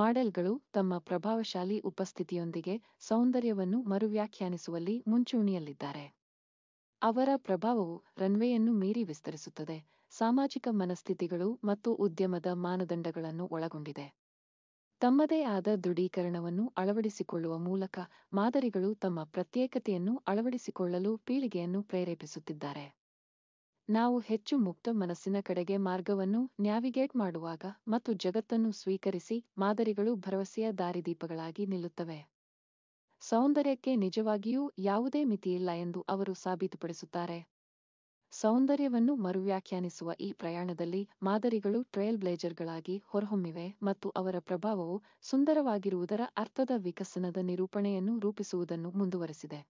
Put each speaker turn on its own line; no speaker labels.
ಮಾಡೆಲ್ಗಳು ತಮ್ಮ ಪ್ರಭಾವಶಾಲಿ ಉಪಸ್ಥಿತಿಯೊಂದಿಗೆ ಸೌಂದರ್ಯವನ್ನು ಮರುವ್ಯಾಖ್ಯಾನಿಸುವಲ್ಲಿ ಮುಂಚೂಣಿಯಲ್ಲಿದ್ದಾರೆ ಅವರ ಪ್ರಭಾವವು ರನ್ವೇಯನ್ನು ಮೀರಿ ವಿಸ್ತರಿಸುತ್ತದೆ ಸಾಮಾಜಿಕ ಮನಸ್ಥಿತಿಗಳು ಮತ್ತು ಉದ್ಯಮದ ಮಾನದಂಡಗಳನ್ನು ಒಳಗೊಂಡಿದೆ ತಮ್ಮದೇ ಆದ ದೃಢೀಕರಣವನ್ನು ಅಳವಡಿಸಿಕೊಳ್ಳುವ ಮೂಲಕ ಮಾದರಿಗಳು ತಮ್ಮ ಪ್ರತ್ಯೇಕತೆಯನ್ನು ಅಳವಡಿಸಿಕೊಳ್ಳಲು ಪೀಳಿಗೆಯನ್ನು ಪ್ರೇರೇಪಿಸುತ್ತಿದ್ದಾರೆ ನಾವು ಹೆಚ್ಚು ಮುಕ್ತ ಮನಸ್ಸಿನ ಕಡೆಗೆ ಮಾರ್ಗವನ್ನು ನ್ಯಾವಿಗೇಟ್ ಮಾಡುವಾಗ ಮತ್ತು ಜಗತ್ತನ್ನು ಸ್ವೀಕರಿಸಿ ಮಾದರಿಗಳು ಭರವಸೆಯ ದಾರಿದೀಪಗಳಾಗಿ ನಿಲ್ಲುತ್ತವೆ ಸೌಂದರ್ಯಕ್ಕೆ ನಿಜವಾಗಿಯೂ ಯಾವುದೇ ಮಿತಿಯಿಲ್ಲ ಎಂದು ಅವರು ಸಾಬೀತುಪಡಿಸುತ್ತಾರೆ ಸೌಂದರ್ಯವನ್ನು ಮರುವ್ಯಾಖ್ಯಾನಿಸುವ ಈ ಪ್ರಯಾಣದಲ್ಲಿ ಮಾದರಿಗಳು ಟ್ರೇಲ್ ಬ್ಲೇಜರ್ಗಳಾಗಿ ಹೊರಹೊಮ್ಮಿವೆ ಮತ್ತು ಅವರ ಪ್ರಭಾವವು ಸುಂದರವಾಗಿರುವುದರ ಅರ್ಥದ ವಿಕಸನದ ನಿರೂಪಣೆಯನ್ನು ರೂಪಿಸುವುದನ್ನು ಮುಂದುವರೆಸಿದೆ